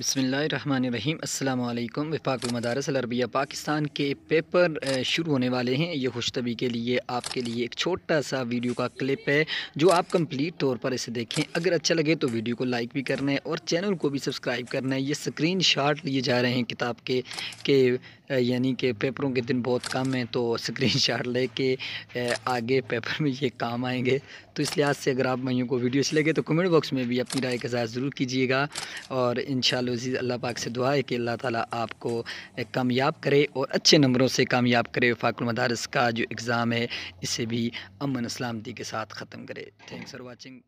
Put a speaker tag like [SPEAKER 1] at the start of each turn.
[SPEAKER 1] बसमीम् अल्लाम विफाक मदारस अरबिया पाकिस्तान के पेपर शुरू होने वाले हैं ये खुशतबी के लिए आपके लिए एक छोटा सा वीडियो का क्लिप है जो आप कंप्लीट तौर पर इसे देखें अगर अच्छा लगे तो वीडियो को लाइक भी करना है और चैनल को भी सब्सक्राइब करना है ये स्क्रीन शॉट लिए जा रहे हैं किताब के के यानी कि पेपरों के दिन बहुत कम हैं तो स्क्रीन शॉट ले के आगे पेपर में ये काम आएंगे तो इस लिहाज से अगर आप मैं को वीडियो अच्छी लगे तो कमेंट बॉक्स में भी अपनी राय का ज़रूर कीजिएगा और इन अजीज़ अल्लाह पाक से दुआ है कि अल्लाह ताला आपको कामयाब करे और अच्छे नंबरों से कामयाब करे फाकुल मदारस का जो एग्ज़ाम है इसे भी अमन सलामती के साथ ख़त्म करे
[SPEAKER 2] थैंक्स फॉर वाचिंग